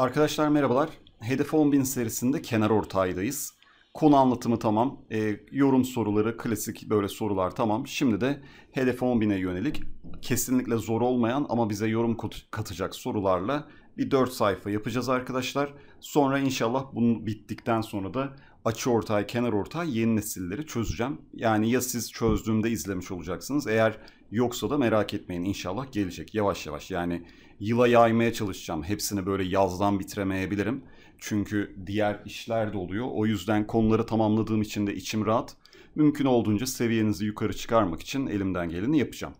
Arkadaşlar merhabalar. Hedef 10.000 serisinde kenar ortağıydayız. Konu anlatımı tamam. E, yorum soruları, klasik böyle sorular tamam. Şimdi de hedef 10.000'e yönelik kesinlikle zor olmayan ama bize yorum katacak sorularla bir 4 sayfa yapacağız arkadaşlar. Sonra inşallah bunu bittikten sonra da açı ortağı, kenar ortağı yeni nesilleri çözeceğim. Yani ya siz çözdüğümde izlemiş olacaksınız. Eğer Yoksa da merak etmeyin inşallah gelecek yavaş yavaş. Yani yıla yaymaya çalışacağım. Hepsini böyle yazdan bitiremeyebilirim. Çünkü diğer işler de oluyor. O yüzden konuları tamamladığım için de içim rahat. Mümkün olduğunca seviyenizi yukarı çıkarmak için elimden geleni yapacağım.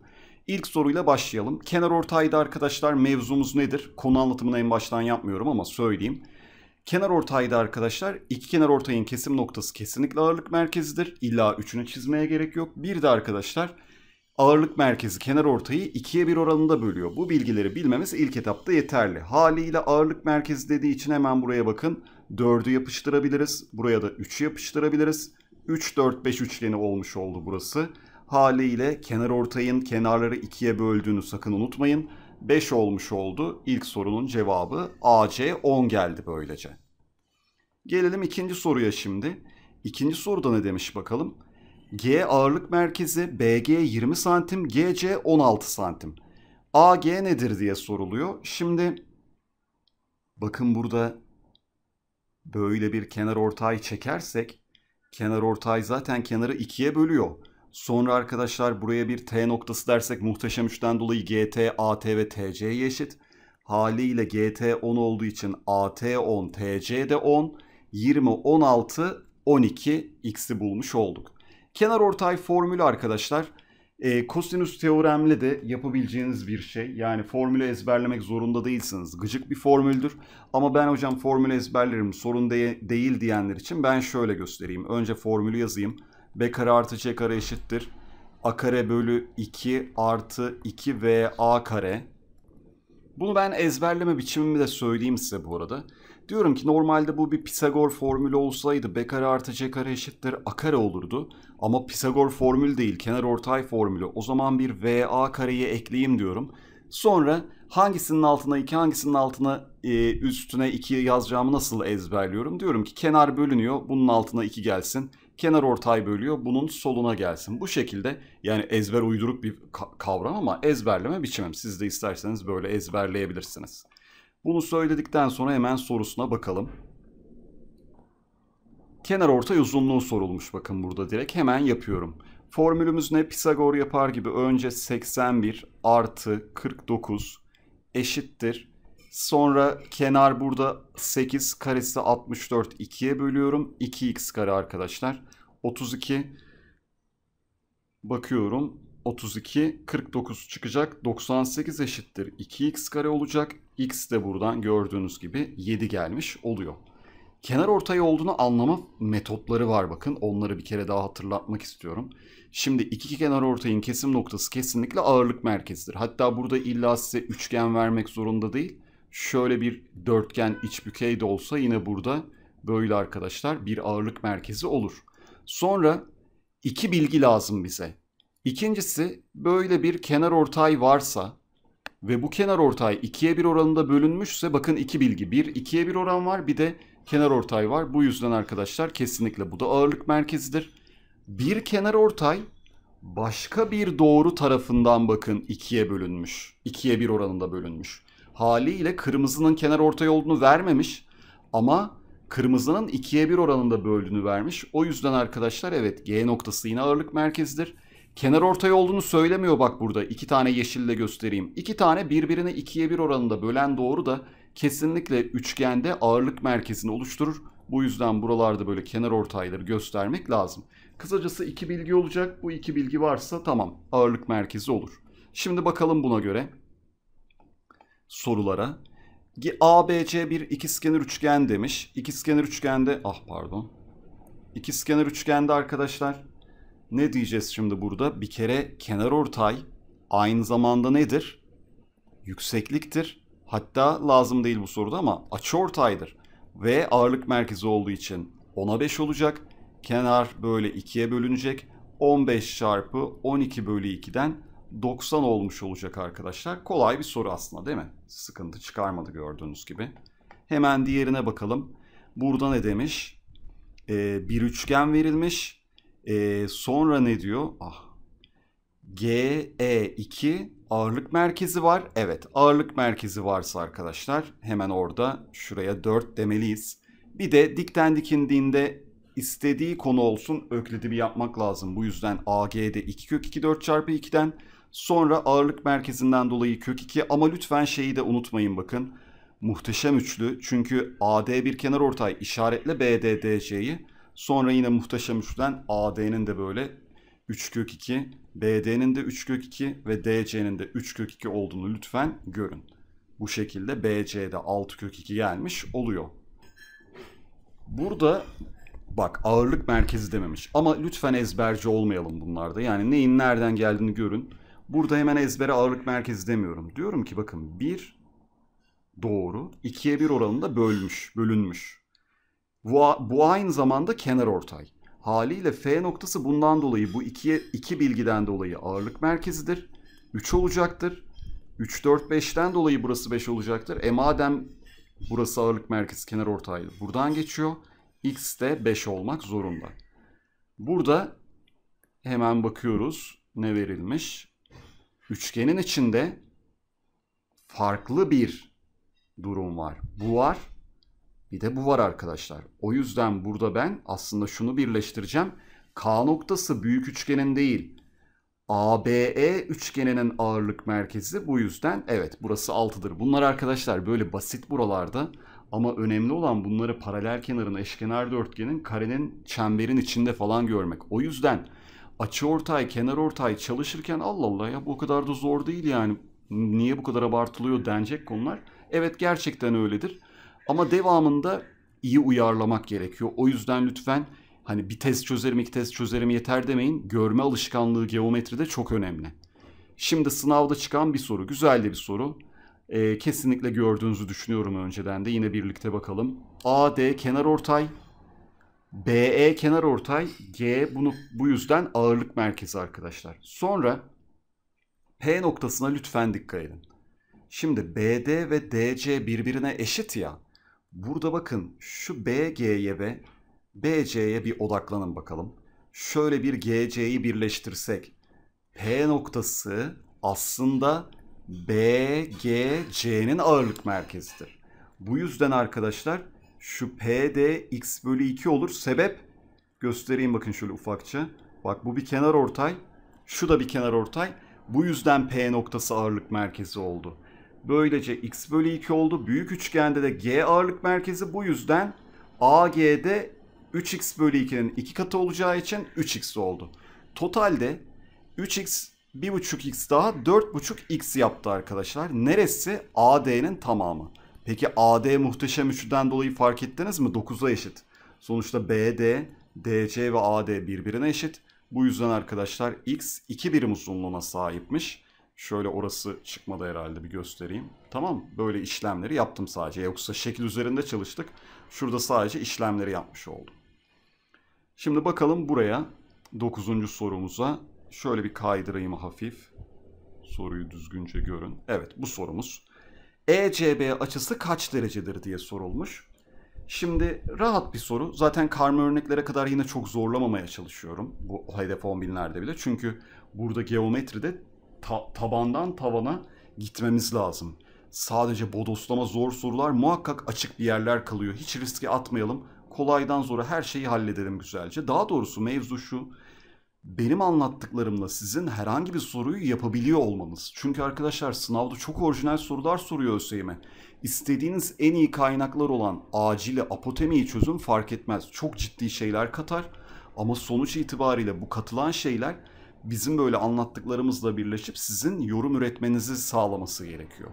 İlk soruyla başlayalım. Kenar ortayda arkadaşlar mevzumuz nedir? Konu anlatımını en baştan yapmıyorum ama söyleyeyim. Kenar ortayda arkadaşlar iki kenar ortayın kesim noktası kesinlikle ağırlık merkezidir. İlla üçünü çizmeye gerek yok. Bir de arkadaşlar ağırlık merkezi kenar ortayı ikiye bir oranında bölüyor. Bu bilgileri bilmemiz ilk etapta yeterli. Haliyle ağırlık merkezi dediği için hemen buraya bakın. 4'ü yapıştırabiliriz. Buraya da 3'ü yapıştırabiliriz. 3, 4, 5 üçgeni olmuş oldu burası. Haliyle kenar ortayın kenarları ikiye böldüğünü sakın unutmayın. 5 olmuş oldu. İlk sorunun cevabı AC 10 geldi böylece. Gelelim ikinci soruya şimdi. İkinci soruda ne demiş bakalım? G ağırlık merkezi, BG 20 santim, GC 16 santim. AG nedir diye soruluyor. Şimdi bakın burada böyle bir kenar ortay çekersek kenar ortay zaten kenarı ikiye bölüyor. Sonra arkadaşlar buraya bir T noktası dersek muhteşem üçten dolayı GT, AT ve TC'ye eşit. Haliyle GT 10 olduğu için AT 10, TC de 10, 20, 16, 12 x'i bulmuş olduk. Kenar ortay formülü arkadaşlar e, kosinüs teoremle de yapabileceğiniz bir şey. Yani formülü ezberlemek zorunda değilsiniz. Gıcık bir formüldür. Ama ben hocam formülü ezberlerim sorun de değil diyenler için ben şöyle göstereyim. Önce formülü yazayım. B kare artı C kare eşittir. A kare bölü 2 artı 2 ve A kare. Bunu ben ezberleme biçimimi de söyleyeyim size bu arada. Diyorum ki normalde bu bir Pisagor formülü olsaydı b kare artı c kare eşittir a kare olurdu. Ama Pisagor formül değil kenar ortay formülü. O zaman bir va kareyi ekleyeyim diyorum. Sonra hangisinin altına 2 hangisinin altına e, üstüne 2 yazacağımı nasıl ezberliyorum? Diyorum ki kenar bölünüyor bunun altına 2 gelsin. Kenar ortay bölüyor bunun soluna gelsin. Bu şekilde yani ezber uyduruk bir kavram ama ezberleme biçimim. Siz de isterseniz böyle ezberleyebilirsiniz. Bunu söyledikten sonra hemen sorusuna bakalım. Kenar orta uzunluğu sorulmuş bakın burada direkt. Hemen yapıyorum. Formülümüz ne? Pisagor yapar gibi önce 81 artı 49 eşittir. Sonra kenar burada 8 karesi 64 2'ye bölüyorum. 2x kare arkadaşlar. 32 bakıyorum. 32, 49 çıkacak. 98 eşittir 2x kare olacak. x de buradan gördüğünüz gibi 7 gelmiş oluyor. Kenar ortay olduğunu anlama metotları var bakın. Onları bir kere daha hatırlatmak istiyorum. Şimdi iki kenar ortayın kesim noktası kesinlikle ağırlık merkezidir. Hatta burada illa size üçgen vermek zorunda değil. Şöyle bir dörtgen iç bükey de olsa yine burada böyle arkadaşlar bir ağırlık merkezi olur. Sonra iki bilgi lazım bize. İkincisi böyle bir kenar ortay varsa ve bu kenar ortay 2'ye 1 oranında bölünmüşse bakın iki bilgi. Bir 2'ye 1 oran var bir de kenar ortay var. Bu yüzden arkadaşlar kesinlikle bu da ağırlık merkezidir. Bir kenar ortay başka bir doğru tarafından bakın 2'ye bölünmüş. 2'ye 1 oranında bölünmüş. Haliyle kırmızının kenar ortay olduğunu vermemiş ama kırmızının 2'ye 1 oranında böldüğünü vermiş. O yüzden arkadaşlar evet G noktası yine ağırlık merkezidir. Kenar ortay olduğunu söylemiyor bak burada. İki tane yeşille göstereyim. İki tane birbirine ikiye bir oranında bölen doğru da kesinlikle üçgende ağırlık merkezini oluşturur. Bu yüzden buralarda böyle kenar ortayları göstermek lazım. Kısacası iki bilgi olacak. Bu iki bilgi varsa tamam ağırlık merkezi olur. Şimdi bakalım buna göre sorulara. ABC bir ikizkenar üçgen demiş. İkizkenar üçgende ah pardon. İkizkenar üçgende arkadaşlar ne diyeceğiz şimdi burada? Bir kere kenar ortay aynı zamanda nedir? Yüksekliktir. Hatta lazım değil bu soruda ama açı ortaydır. Ve ağırlık merkezi olduğu için 10'a 5 olacak. Kenar böyle 2'ye bölünecek. 15 çarpı 12 bölü 2'den 90 olmuş olacak arkadaşlar. Kolay bir soru aslında değil mi? Sıkıntı çıkarmadı gördüğünüz gibi. Hemen diğerine bakalım. Burada ne demiş? Ee, bir üçgen verilmiş e, sonra ne diyor? Ah. GE2 ağırlık merkezi var. Evet ağırlık merkezi varsa arkadaşlar hemen orada şuraya 4 demeliyiz. Bir de dikten dikindiğinde istediği konu olsun öklidimi yapmak lazım. Bu yüzden AG'de 2 kök 2 4 çarpı 2'den sonra ağırlık merkezinden dolayı kök 2 ama lütfen şeyi de unutmayın bakın. Muhteşem üçlü çünkü AD bir kenar ortay işaretle BDDC'yi Sonra yine muhteşem üçlüden AD'nin de böyle 3 kök 2, BD'nin de 3 kök 2 ve DC'nin de 3 kök 2 olduğunu lütfen görün. Bu şekilde BC'de 6 kök 2 gelmiş oluyor. Burada bak ağırlık merkezi dememiş ama lütfen ezberci olmayalım bunlarda. Yani neyin nereden geldiğini görün. Burada hemen ezbere ağırlık merkezi demiyorum. Diyorum ki bakın 1 doğru 2'ye 1 oranında bölmüş, bölünmüş. Bu, bu aynı zamanda kenar ortay. Haliyle F noktası bundan dolayı bu iki, iki bilgiden dolayı ağırlık merkezidir. 3 olacaktır. 3, 4, 5'ten dolayı burası 5 olacaktır. E madem burası ağırlık merkezi kenar ortaydı. Buradan geçiyor. X de 5 olmak zorunda. Burada hemen bakıyoruz ne verilmiş. Üçgenin içinde farklı bir durum var. Bu var bir de bu var arkadaşlar. O yüzden burada ben aslında şunu birleştireceğim. K noktası büyük üçgenin değil. ABE üçgeninin ağırlık merkezi bu yüzden evet burası 6'dır. Bunlar arkadaşlar böyle basit buralarda ama önemli olan bunları paralel kenarın, eşkenar dörtgenin, karenin, çemberin içinde falan görmek. O yüzden açı ortay, kenar ortay çalışırken Allah Allah ya bu kadar da zor değil yani. Niye bu kadar abartılıyor denecek konular. Evet gerçekten öyledir. Ama devamında iyi uyarlamak gerekiyor. O yüzden lütfen hani bir test çözerim iki test çözerim yeter demeyin. Görme alışkanlığı geometride çok önemli. Şimdi sınavda çıkan bir soru. Güzel de bir soru. Ee, kesinlikle gördüğünüzü düşünüyorum önceden de. Yine birlikte bakalım. AD kenar ortay. BE kenar ortay. G bunu bu yüzden ağırlık merkezi arkadaşlar. Sonra P noktasına lütfen dikkat edin. Şimdi BD ve DC birbirine eşit ya. Burada bakın şu BG'ye ve BC'ye bir odaklanın bakalım. Şöyle bir GC'yi birleştirsek. P noktası aslında BGC'nin ağırlık merkezidir. Bu yüzden arkadaşlar şu PD x bölü 2 olur. Sebep göstereyim bakın şöyle ufakça. Bak bu bir kenar ortay. Şu da bir kenar ortay. Bu yüzden P noktası ağırlık merkezi oldu. Böylece x bölü 2 oldu. Büyük üçgende de g ağırlık merkezi bu yüzden AG'de 3x bölü 2'nin 2 katı olacağı için 3x oldu. Totalde 3x 1.5x daha 4.5x yaptı arkadaşlar. Neresi? AD'nin tamamı. Peki AD muhteşem üçlüden dolayı fark ettiniz mi? 9'a eşit. Sonuçta BD, DC ve AD birbirine eşit. Bu yüzden arkadaşlar x 2 birim uzunluğuna sahipmiş. Şöyle orası çıkmadı herhalde bir göstereyim. Tamam böyle işlemleri yaptım sadece. Yoksa şekil üzerinde çalıştık. Şurada sadece işlemleri yapmış oldum. Şimdi bakalım buraya dokuzuncu sorumuza. Şöyle bir kaydırayım hafif. Soruyu düzgünce görün. Evet bu sorumuz. ECB açısı kaç derecedir diye sorulmuş. Şimdi rahat bir soru. Zaten karma örneklere kadar yine çok zorlamamaya çalışıyorum. Bu hedef 10 binlerde bile. Çünkü burada geometride ta- tabandan tavana gitmemiz lazım. Sadece bodoslama zor sorular muhakkak açık bir yerler kalıyor. Hiç riske atmayalım. Kolaydan zora her şeyi hallederim güzelce. Daha doğrusu mevzu şu. Benim anlattıklarımla sizin herhangi bir soruyu yapabiliyor olmanız. Çünkü arkadaşlar sınavda çok orijinal sorular soruyor ÖSYM. İstediğiniz en iyi kaynaklar olan acili apotemiyi çözüm fark etmez. Çok ciddi şeyler katar. Ama sonuç itibariyle bu katılan şeyler bizim böyle anlattıklarımızla birleşip sizin yorum üretmenizi sağlaması gerekiyor.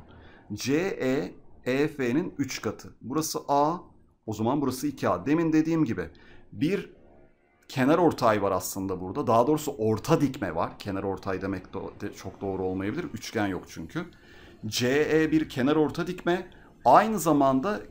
CE EF'nin 3 katı. Burası A, o zaman burası 2A. Demin dediğim gibi bir kenar ortay var aslında burada. Daha doğrusu orta dikme var. Kenar ortay demek de çok doğru olmayabilir. Üçgen yok çünkü. CE bir kenar orta dikme. Aynı zamanda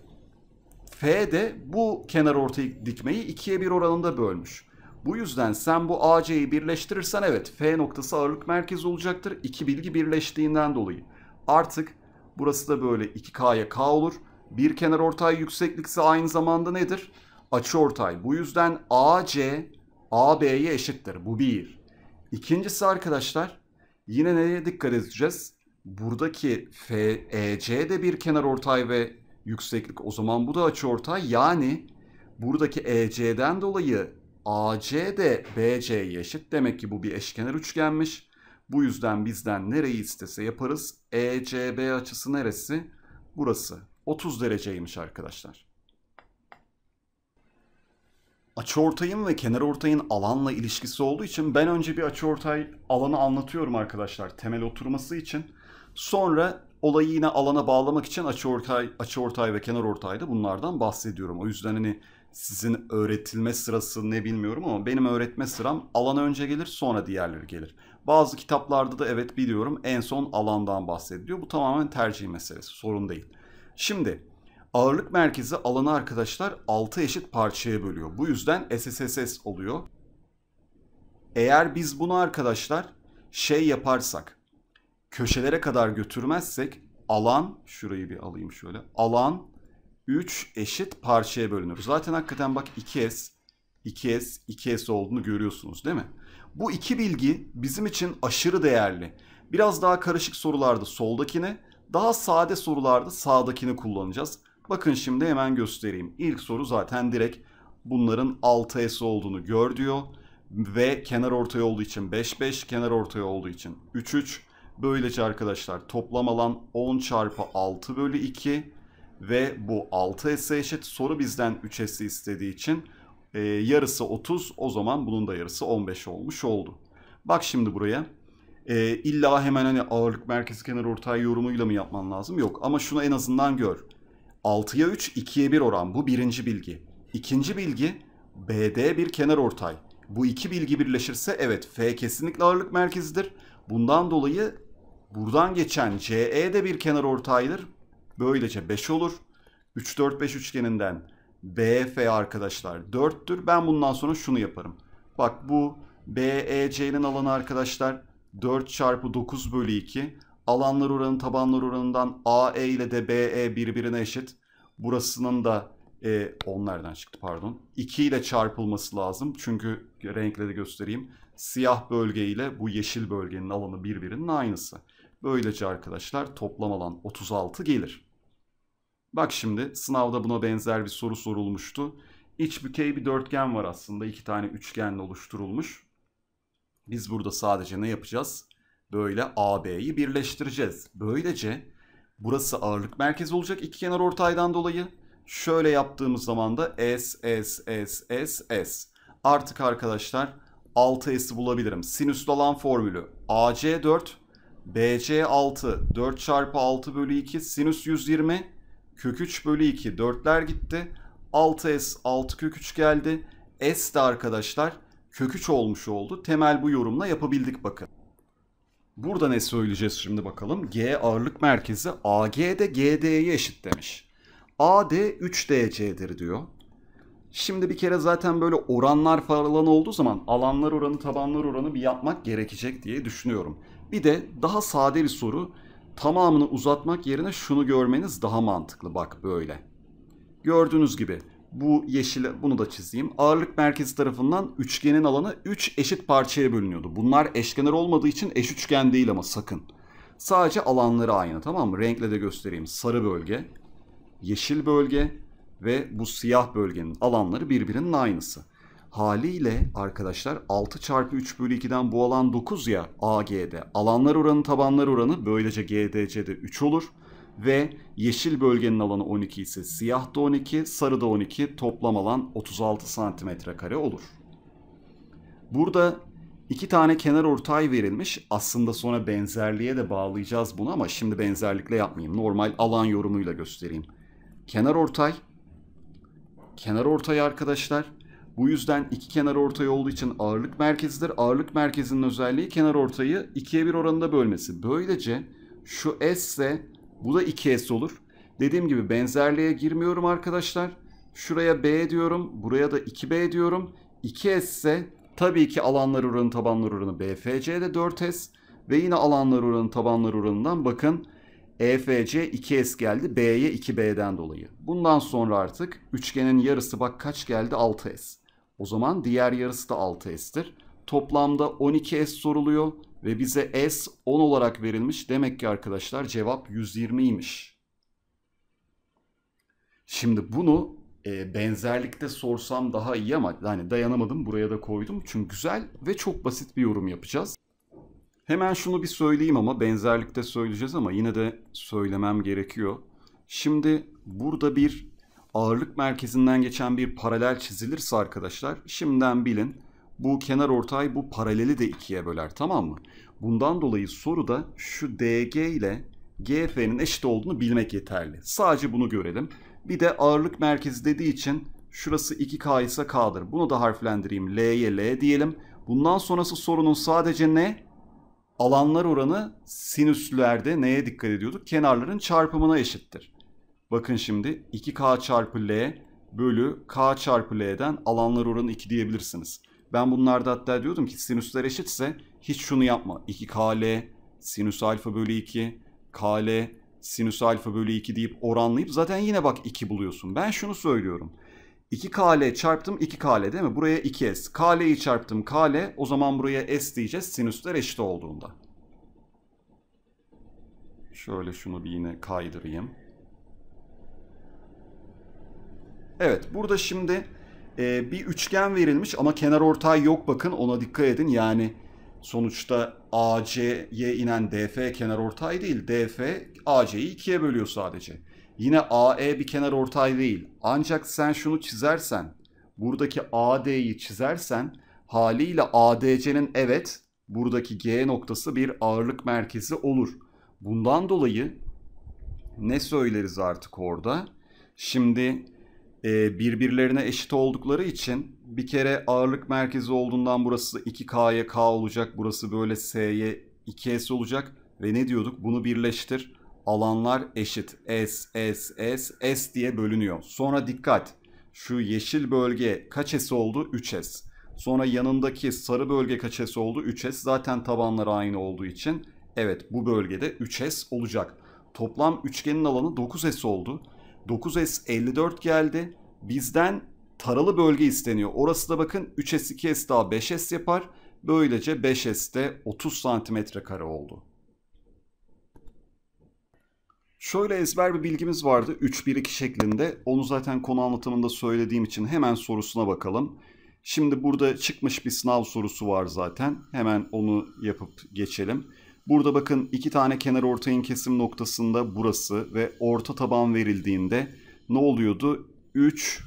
F de bu kenar ortay dikmeyi ikiye bir oranında bölmüş. Bu yüzden sen bu AC'yi birleştirirsen evet F noktası ağırlık merkezi olacaktır. İki bilgi birleştiğinden dolayı. Artık burası da böyle 2K'ya K olur. Bir kenar ortay yükseklik ise aynı zamanda nedir? Açı ortay. Bu yüzden AC AB'ye eşittir. Bu bir. İkincisi arkadaşlar yine neye dikkat edeceğiz? Buradaki FEC de bir kenar ortay ve yükseklik. O zaman bu da açı ortay. Yani buradaki EC'den dolayı AC de BC'ye eşit. Demek ki bu bir eşkenar üçgenmiş. Bu yüzden bizden nereyi istese yaparız. ECB açısı neresi? Burası. 30 dereceymiş arkadaşlar. Açıortayın ve kenarortayın alanla ilişkisi olduğu için ben önce bir açıortay alanı anlatıyorum arkadaşlar temel oturması için. Sonra olayı yine alana bağlamak için açıortay, açıortay ve kenarortay da bunlardan bahsediyorum. O yüzden hani sizin öğretilme sırası ne bilmiyorum ama benim öğretme sıram alan önce gelir sonra diğerleri gelir. Bazı kitaplarda da evet biliyorum en son alandan bahsediliyor. Bu tamamen tercih meselesi sorun değil. Şimdi ağırlık merkezi alanı arkadaşlar 6 eşit parçaya bölüyor. Bu yüzden SSSS oluyor. Eğer biz bunu arkadaşlar şey yaparsak köşelere kadar götürmezsek alan şurayı bir alayım şöyle alan 3 eşit parçaya bölünür. Zaten hakikaten bak 2S, 2S, 2S olduğunu görüyorsunuz değil mi? Bu iki bilgi bizim için aşırı değerli. Biraz daha karışık sorularda soldakini, daha sade sorularda sağdakini kullanacağız. Bakın şimdi hemen göstereyim. İlk soru zaten direkt bunların 6S olduğunu gör diyor. Ve kenar ortaya olduğu için 5, 5, kenar ortaya olduğu için 3, 3. Böylece arkadaşlar toplam alan 10 çarpı 6 bölü 2 ve bu 6S'e eşit. Soru bizden 3S'i istediği için e, yarısı 30 o zaman bunun da yarısı 15 olmuş oldu. Bak şimdi buraya. E, illa hemen hani ağırlık merkezi kenar ortay yorumuyla mı yapman lazım? Yok ama şunu en azından gör. 6'ya 3, 2'ye 1 oran. Bu birinci bilgi. İkinci bilgi BD bir kenar ortay. Bu iki bilgi birleşirse evet F kesinlikle ağırlık merkezidir. Bundan dolayı buradan geçen CE de bir kenar ortaydır. Böylece 5 olur. 3 4 5 üçgeninden BF arkadaşlar 4'tür. Ben bundan sonra şunu yaparım. Bak bu BEC'nin alanı arkadaşlar 4 çarpı 9 bölü 2. Alanlar oranı tabanlar oranından AE ile de BE birbirine eşit. Burasının da e, onlardan çıktı pardon. 2 ile çarpılması lazım. Çünkü renkle de göstereyim. Siyah bölge ile bu yeşil bölgenin alanı birbirinin aynısı. Böylece arkadaşlar toplam alan 36 gelir. Bak şimdi sınavda buna benzer bir soru sorulmuştu. İç bükey bir dörtgen var aslında. iki tane üçgenle oluşturulmuş. Biz burada sadece ne yapacağız? Böyle AB'yi birleştireceğiz. Böylece burası ağırlık merkezi olacak iki kenar ortaydan dolayı. Şöyle yaptığımız zaman da S, S, S, S, S. Artık arkadaşlar 6S'i bulabilirim. Sinüs olan formülü AC4, BC6, 4 çarpı 6 bölü 2, sinüs 120, kök 3 bölü 2 4'ler gitti. 6s 6 kök 3 geldi. S de arkadaşlar kök 3 olmuş oldu. Temel bu yorumla yapabildik bakın. Burada ne söyleyeceğiz şimdi bakalım. G ağırlık merkezi AG de GD'ye eşit demiş. AD 3DC'dir diyor. Şimdi bir kere zaten böyle oranlar falan olduğu zaman alanlar oranı tabanlar oranı bir yapmak gerekecek diye düşünüyorum. Bir de daha sade bir soru tamamını uzatmak yerine şunu görmeniz daha mantıklı. Bak böyle. Gördüğünüz gibi bu yeşili, bunu da çizeyim. Ağırlık merkezi tarafından üçgenin alanı 3 eşit parçaya bölünüyordu. Bunlar eşkenar olmadığı için eş üçgen değil ama sakın. Sadece alanları aynı tamam mı? Renkle de göstereyim. Sarı bölge, yeşil bölge ve bu siyah bölgenin alanları birbirinin aynısı. Haliyle arkadaşlar 6 çarpı 3 bölü 2'den bu alan 9 ya AG'de. Alanlar oranı tabanlar oranı böylece GDC'de 3 olur. Ve yeşil bölgenin alanı 12 ise siyah da 12, sarı da 12 toplam alan 36 santimetre kare olur. Burada iki tane kenar ortay verilmiş. Aslında sonra benzerliğe de bağlayacağız bunu ama şimdi benzerlikle yapmayayım. Normal alan yorumuyla göstereyim. Kenar ortay. Kenar ortay arkadaşlar bu yüzden iki kenar ortay olduğu için ağırlık merkezidir. Ağırlık merkezinin özelliği kenar ortayı 2'ye 1 oranında bölmesi. Böylece şu S ise bu da 2S olur. Dediğim gibi benzerliğe girmiyorum arkadaşlar. Şuraya B diyorum. Buraya da 2B diyorum. 2S ise tabii ki alanlar oranı tabanlar oranı de 4S. Ve yine alanlar oranı tabanlar oranından bakın EFC 2S geldi. B'ye 2B'den dolayı. Bundan sonra artık üçgenin yarısı bak kaç geldi 6S. O zaman diğer yarısı da 6s'tir. Toplamda 12s soruluyor ve bize s 10 olarak verilmiş. Demek ki arkadaşlar cevap 120'ymiş. Şimdi bunu e, benzerlikte sorsam daha iyi ama yani dayanamadım buraya da koydum. Çünkü güzel ve çok basit bir yorum yapacağız. Hemen şunu bir söyleyeyim ama benzerlikte söyleyeceğiz ama yine de söylemem gerekiyor. Şimdi burada bir ağırlık merkezinden geçen bir paralel çizilirse arkadaşlar şimdiden bilin bu kenar ortay bu paraleli de ikiye böler tamam mı? Bundan dolayı soruda şu DG ile GF'nin eşit olduğunu bilmek yeterli. Sadece bunu görelim. Bir de ağırlık merkezi dediği için şurası 2K ise K'dır. Bunu da harflendireyim. L'ye L diyelim. Bundan sonrası sorunun sadece ne? Alanlar oranı sinüslerde neye dikkat ediyorduk? Kenarların çarpımına eşittir. Bakın şimdi 2K çarpı L bölü K çarpı L'den alanlar oranı 2 diyebilirsiniz. Ben bunlarda hatta diyordum ki sinüsler eşitse hiç şunu yapma. 2KL sinüs alfa bölü 2 KL sinüs alfa bölü 2 deyip oranlayıp zaten yine bak 2 buluyorsun. Ben şunu söylüyorum. 2KL çarptım 2KL değil mi? Buraya 2S. KL'yi çarptım KL. O zaman buraya S diyeceğiz sinüsler eşit olduğunda. Şöyle şunu bir yine kaydırayım. Evet burada şimdi e, bir üçgen verilmiş ama kenar ortay yok bakın ona dikkat edin. Yani sonuçta AC'ye inen DF kenar ortay değil. DF AC'yi ikiye bölüyor sadece. Yine AE bir kenar ortay değil. Ancak sen şunu çizersen buradaki AD'yi çizersen haliyle ADC'nin evet buradaki G noktası bir ağırlık merkezi olur. Bundan dolayı ne söyleriz artık orada? Şimdi e, birbirlerine eşit oldukları için bir kere ağırlık merkezi olduğundan burası 2K'ya K olacak. Burası böyle S'ye 2S olacak. Ve ne diyorduk? Bunu birleştir. Alanlar eşit. S, S, S, S diye bölünüyor. Sonra dikkat. Şu yeşil bölge kaç S oldu? 3S. Sonra yanındaki sarı bölge kaç S oldu? 3S. Zaten tabanlar aynı olduğu için evet bu bölgede 3S olacak. Toplam üçgenin alanı 9S oldu. 9S54 geldi. Bizden taralı bölge isteniyor. Orası da bakın 3S 2S daha 5S yapar. Böylece 5S'te 30 santimetre kare oldu. Şöyle ezber bir bilgimiz vardı 3-1-2 şeklinde. Onu zaten konu anlatımında söylediğim için hemen sorusuna bakalım. Şimdi burada çıkmış bir sınav sorusu var zaten. Hemen onu yapıp geçelim. Burada bakın iki tane kenar ortayın kesim noktasında burası ve orta taban verildiğinde ne oluyordu? 3,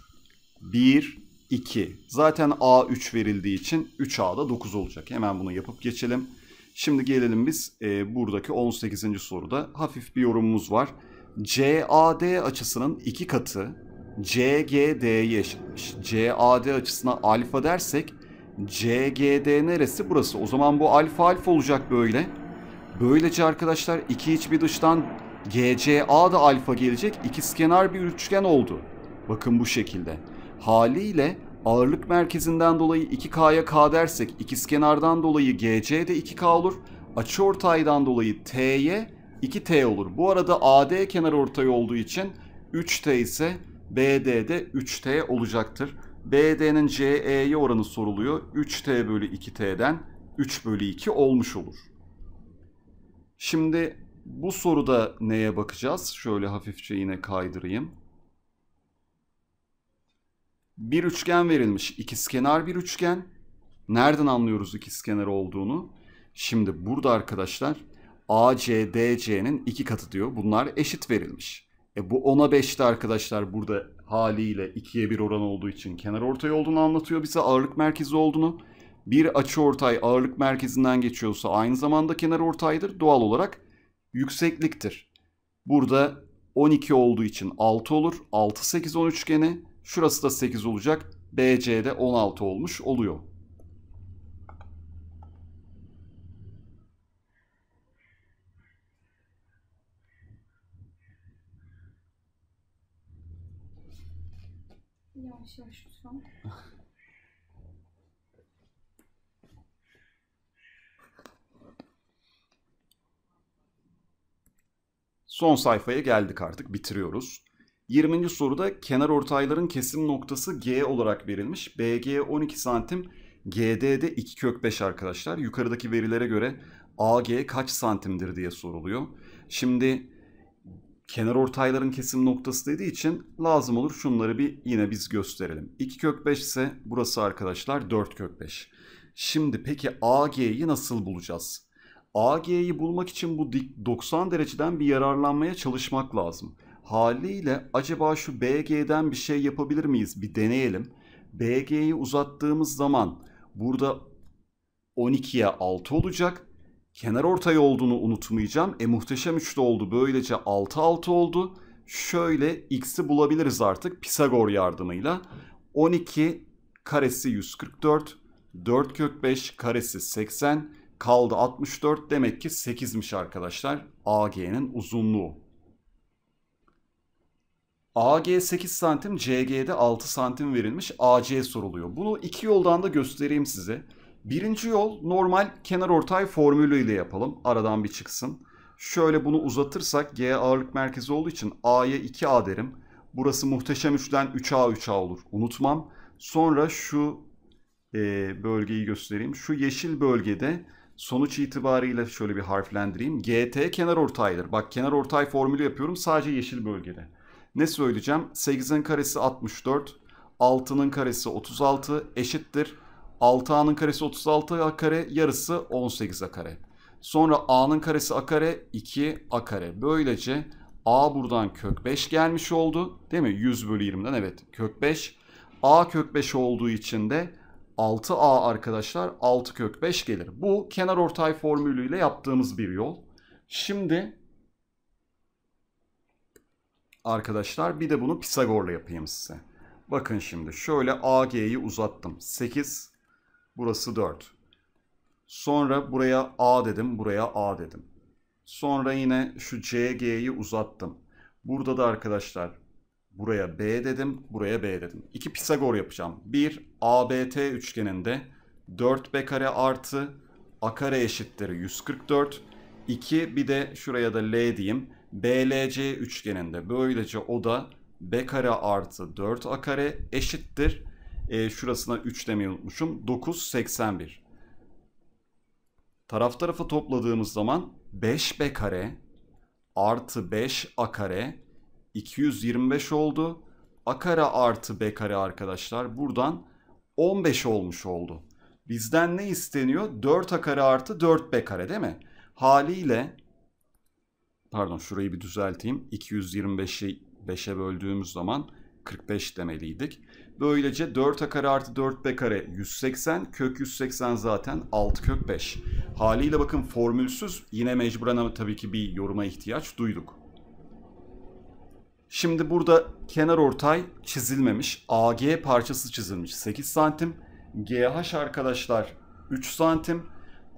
1, 2. Zaten A3 verildiği için 3 a da 9 olacak. Hemen bunu yapıp geçelim. Şimdi gelelim biz e, buradaki 18. soruda hafif bir yorumumuz var. CAD açısının iki katı CGD'ye eşitmiş. CAD açısına alfa dersek CGD neresi burası? O zaman bu alfa alfa olacak böyle. Böylece arkadaşlar iki iç bir dıştan GCA da alfa gelecek. İkiz kenar bir üçgen oldu. Bakın bu şekilde. Haliyle ağırlık merkezinden dolayı 2K'ya K dersek ikiz kenardan dolayı GC de 2K olur. Açı ortaydan dolayı T'ye 2T olur. Bu arada AD kenar ortay olduğu için 3T ise BD'de 3T olacaktır. BD'nin CE'ye oranı soruluyor. 3T bölü 2T'den 3 bölü 2 olmuş olur. Şimdi bu soruda neye bakacağız? Şöyle hafifçe yine kaydırayım. Bir üçgen verilmiş. İkizkenar bir üçgen. Nereden anlıyoruz ikizkenar olduğunu? Şimdi burada arkadaşlar ACDC'nin iki katı diyor. Bunlar eşit verilmiş. E bu 10'a 5'te arkadaşlar burada haliyle 2'ye 1 oran olduğu için kenar ortay olduğunu anlatıyor bize ağırlık merkezi olduğunu bir açı ortay ağırlık merkezinden geçiyorsa aynı zamanda kenar ortaydır. Doğal olarak yüksekliktir. Burada 12 olduğu için 6 olur. 6 8 10 üçgeni. Şurası da 8 olacak. BC'de 16 olmuş oluyor. Yavaş yavaş. Son sayfaya geldik artık bitiriyoruz. 20. soruda kenar ortayların kesim noktası G olarak verilmiş. BG 12 santim, GD'de 2 kök 5 arkadaşlar. Yukarıdaki verilere göre AG kaç santimdir diye soruluyor. Şimdi kenar ortayların kesim noktası dediği için lazım olur şunları bir yine biz gösterelim. 2 kök 5 ise burası arkadaşlar 4 kök 5. Şimdi peki AG'yi nasıl bulacağız? AG'yi bulmak için bu dik 90 dereceden bir yararlanmaya çalışmak lazım. Haliyle acaba şu BG'den bir şey yapabilir miyiz? Bir deneyelim. BG'yi uzattığımız zaman burada 12'ye 6 olacak. Kenar ortay olduğunu unutmayacağım. E muhteşem üçlü oldu. Böylece 6 6 oldu. Şöyle x'i bulabiliriz artık Pisagor yardımıyla. 12 karesi 144, 4 kök 5 karesi 80, kaldı 64 demek ki 8'miş arkadaşlar AG'nin uzunluğu. AG 8 santim, CG'de 6 santim verilmiş. AC soruluyor. Bunu iki yoldan da göstereyim size. Birinci yol normal kenar ortay formülü ile yapalım. Aradan bir çıksın. Şöyle bunu uzatırsak G ağırlık merkezi olduğu için A'ya 2A derim. Burası muhteşem üçten 3A 3A olur. Unutmam. Sonra şu e, bölgeyi göstereyim. Şu yeşil bölgede sonuç itibariyle şöyle bir harflendireyim. GT kenar ortaydır. Bak kenar ortay formülü yapıyorum sadece yeşil bölgede. Ne söyleyeceğim? 8'in karesi 64, 6'nın karesi 36 eşittir. 6a'nın karesi 36 a kare yarısı 18 a kare. Sonra a'nın karesi a kare 2 a kare. Böylece a buradan kök 5 gelmiş oldu. Değil mi? 100 bölü 20'den evet kök 5. a kök 5 olduğu için de 6a arkadaşlar 6 kök 5 gelir. Bu kenar ortay formülüyle yaptığımız bir yol. Şimdi arkadaşlar bir de bunu Pisagor'la yapayım size. Bakın şimdi şöyle AG'yi uzattım. 8 burası 4. Sonra buraya A dedim buraya A dedim. Sonra yine şu CG'yi uzattım. Burada da arkadaşlar Buraya B dedim, buraya B dedim. İki Pisagor yapacağım. Bir ABT üçgeninde 4B kare artı A kare eşittir 144. 2 bir de şuraya da L diyeyim. BLC üçgeninde böylece o da B kare artı 4 A kare eşittir. E, şurasına 3 demeyi unutmuşum. 9 81. Taraf tarafa topladığımız zaman 5B kare artı 5 A kare 225 oldu. A kare artı B kare arkadaşlar. Buradan 15 olmuş oldu. Bizden ne isteniyor? 4 A kare artı 4 B kare değil mi? Haliyle pardon şurayı bir düzelteyim. 225'i 5'e böldüğümüz zaman 45 demeliydik. Böylece 4 a kare artı 4 b kare 180. Kök 180 zaten 6 kök 5. Haliyle bakın formülsüz yine mecburen ama tabii ki bir yoruma ihtiyaç duyduk. Şimdi burada kenar ortay çizilmemiş. AG parçası çizilmiş 8 santim. GH arkadaşlar 3 santim.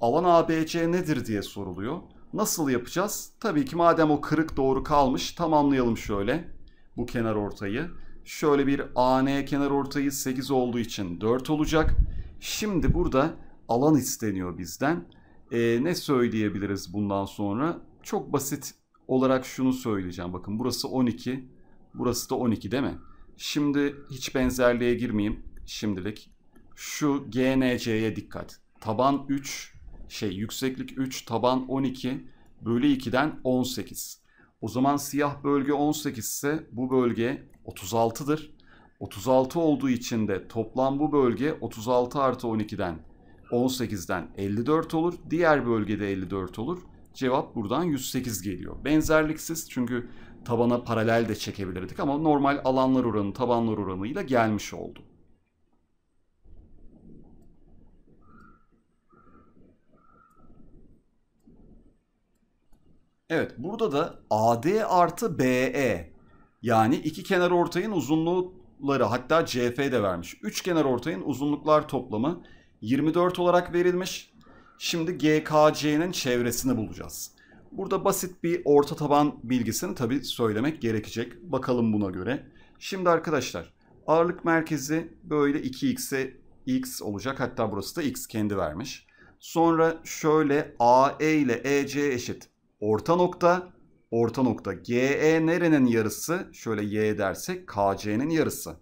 Alan ABC nedir diye soruluyor. Nasıl yapacağız? Tabii ki madem o kırık doğru kalmış tamamlayalım şöyle bu kenar ortayı. Şöyle bir AN kenar ortayı 8 olduğu için 4 olacak. Şimdi burada alan isteniyor bizden. Ee, ne söyleyebiliriz bundan sonra? Çok basit olarak şunu söyleyeceğim. Bakın burası 12, burası da 12 değil mi? Şimdi hiç benzerliğe girmeyeyim şimdilik. Şu GNC'ye dikkat. Taban 3, şey yükseklik 3, taban 12, bölü 2'den 18. O zaman siyah bölge 18 ise bu bölge 36'dır. 36 olduğu için de toplam bu bölge 36 artı 12'den 18'den 54 olur. Diğer bölgede 54 olur. Cevap buradan 108 geliyor. Benzerliksiz çünkü tabana paralel de çekebilirdik ama normal alanlar oranı tabanlar oranıyla gelmiş oldu. Evet burada da AD artı BE yani iki kenar ortayın uzunlukları hatta CF de vermiş. Üç kenar ortayın uzunluklar toplamı 24 olarak verilmiş. Şimdi GKC'nin çevresini bulacağız. Burada basit bir orta taban bilgisini tabi söylemek gerekecek. Bakalım buna göre. Şimdi arkadaşlar ağırlık merkezi böyle 2x'e x olacak. Hatta burası da x kendi vermiş. Sonra şöyle AE ile EC eşit orta nokta orta nokta GE nerenin yarısı? Şöyle Y dersek KC'nin yarısı.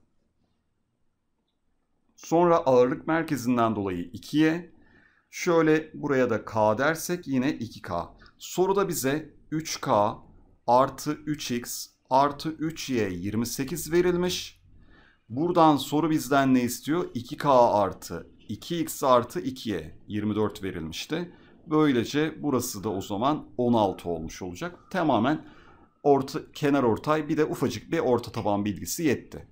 Sonra ağırlık merkezinden dolayı 2'ye Şöyle buraya da k dersek yine 2k. Soruda bize 3k artı 3x artı 3y 28 verilmiş. Buradan soru bizden ne istiyor? 2k artı 2x artı 2y 24 verilmişti. Böylece burası da o zaman 16 olmuş olacak. Tamamen orta, kenar ortay bir de ufacık bir orta taban bilgisi yetti.